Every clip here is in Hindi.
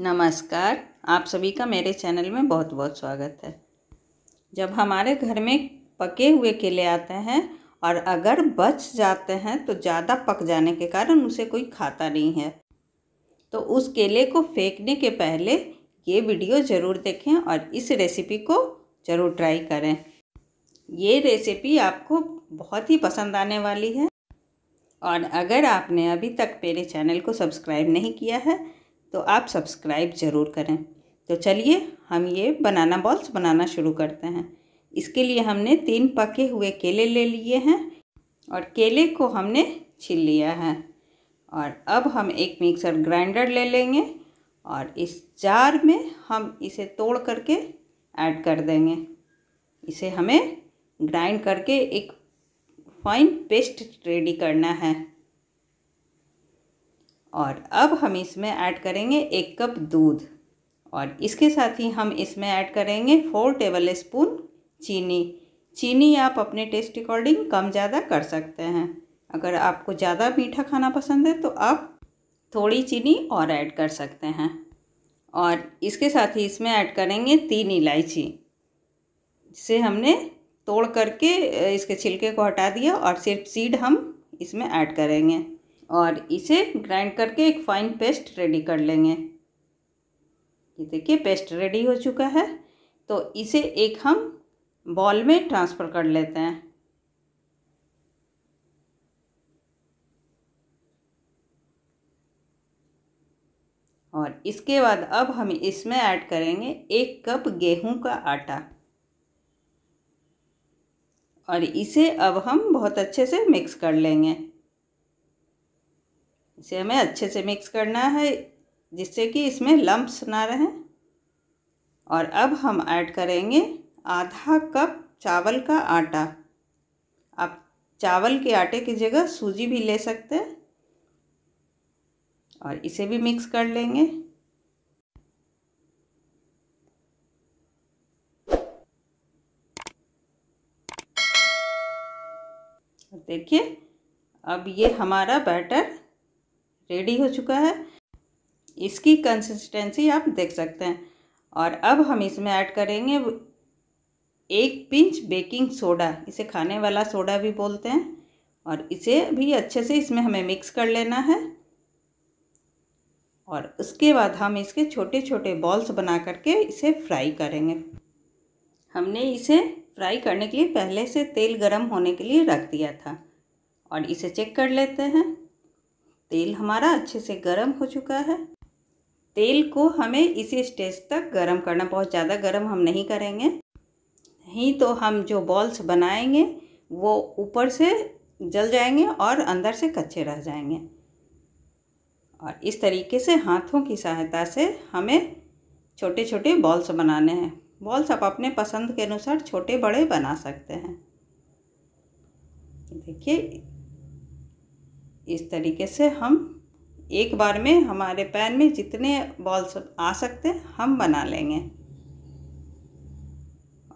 नमस्कार आप सभी का मेरे चैनल में बहुत बहुत स्वागत है जब हमारे घर में पके हुए केले आते हैं और अगर बच जाते हैं तो ज़्यादा पक जाने के कारण उसे कोई खाता नहीं है तो उस केले को फेंकने के पहले ये वीडियो ज़रूर देखें और इस रेसिपी को ज़रूर ट्राई करें ये रेसिपी आपको बहुत ही पसंद आने वाली है और अगर आपने अभी तक मेरे चैनल को सब्सक्राइब नहीं किया है तो आप सब्सक्राइब ज़रूर करें तो चलिए हम ये बनाना बॉल्स बनाना शुरू करते हैं इसके लिए हमने तीन पके हुए केले ले लिए हैं और केले को हमने छील लिया है और अब हम एक मिक्सर ग्राइंडर ले लेंगे और इस जार में हम इसे तोड़ करके ऐड कर देंगे इसे हमें ग्राइंड करके एक फाइन पेस्ट रेडी करना है और अब हम इसमें ऐड करेंगे एक कप दूध और इसके साथ ही हम इसमें ऐड करेंगे फोर टेबल स्पून चीनी चीनी आप अपने टेस्ट अकॉर्डिंग कम ज़्यादा कर सकते हैं अगर आपको ज़्यादा मीठा खाना पसंद है तो आप थोड़ी चीनी और ऐड कर सकते हैं और इसके साथ ही इसमें ऐड करेंगे तीन इलायची जिसे हमने तोड़ करके इसके छिलके को हटा दिया और सिर्फ सीड हम इसमें ऐड करेंगे और इसे ग्राइंड करके एक फाइन पेस्ट रेडी कर लेंगे ये देखिए पेस्ट रेडी हो चुका है तो इसे एक हम बॉल में ट्रांसफ़र कर लेते हैं और इसके बाद अब हम इसमें ऐड करेंगे एक कप गेहूं का आटा और इसे अब हम बहुत अच्छे से मिक्स कर लेंगे इसे हमें अच्छे से मिक्स करना है जिससे कि इसमें लम्ब्स ना रहें और अब हम ऐड करेंगे आधा कप चावल का आटा आप चावल के आटे की जगह सूजी भी ले सकते हैं और इसे भी मिक्स कर लेंगे देखिए अब ये हमारा बैटर रेडी हो चुका है इसकी कंसिस्टेंसी आप देख सकते हैं और अब हम इसमें ऐड करेंगे एक पिंच बेकिंग सोडा इसे खाने वाला सोडा भी बोलते हैं और इसे भी अच्छे से इसमें हमें मिक्स कर लेना है और उसके बाद हम इसके छोटे छोटे बॉल्स बना करके इसे फ्राई करेंगे हमने इसे फ्राई करने के लिए पहले से तेल गरम होने के लिए रख दिया था और इसे चेक कर लेते हैं तेल हमारा अच्छे से गर्म हो चुका है तेल को हमें इसी स्टेज तक गर्म करना बहुत ज़्यादा गर्म हम नहीं करेंगे नहीं तो हम जो बॉल्स बनाएंगे वो ऊपर से जल जाएंगे और अंदर से कच्चे रह जाएंगे और इस तरीके से हाथों की सहायता से हमें छोटे छोटे बॉल्स बनाने हैं बॉल्स आप अपने पसंद के अनुसार छोटे बड़े बना सकते हैं देखिए इस तरीके से हम एक बार में हमारे पैन में जितने बॉल्स आ सकते हैं हम बना लेंगे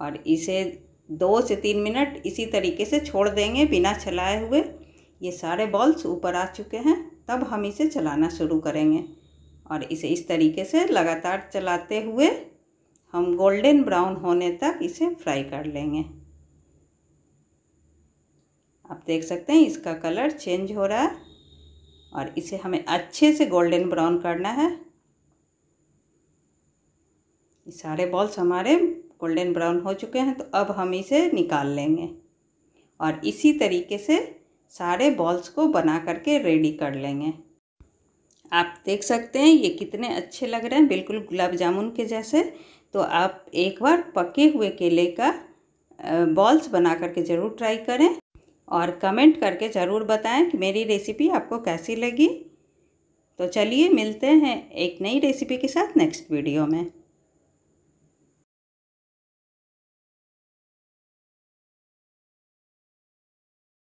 और इसे दो से तीन मिनट इसी तरीके से छोड़ देंगे बिना चलाए हुए ये सारे बॉल्स ऊपर आ चुके हैं तब हम इसे चलाना शुरू करेंगे और इसे इस तरीके से लगातार चलाते हुए हम गोल्डन ब्राउन होने तक इसे फ्राई कर लेंगे आप देख सकते हैं इसका कलर चेंज हो रहा है और इसे हमें अच्छे से गोल्डन ब्राउन करना है सारे बॉल्स हमारे गोल्डन ब्राउन हो चुके हैं तो अब हम इसे निकाल लेंगे और इसी तरीके से सारे बॉल्स को बना करके रेडी कर लेंगे आप देख सकते हैं ये कितने अच्छे लग रहे हैं बिल्कुल गुलाब जामुन के जैसे तो आप एक बार पके हुए केले का बॉल्स बना करके ज़रूर ट्राई करें और कमेंट करके ज़रूर बताएं कि मेरी रेसिपी आपको कैसी लगी तो चलिए मिलते हैं एक नई रेसिपी के साथ नेक्स्ट वीडियो में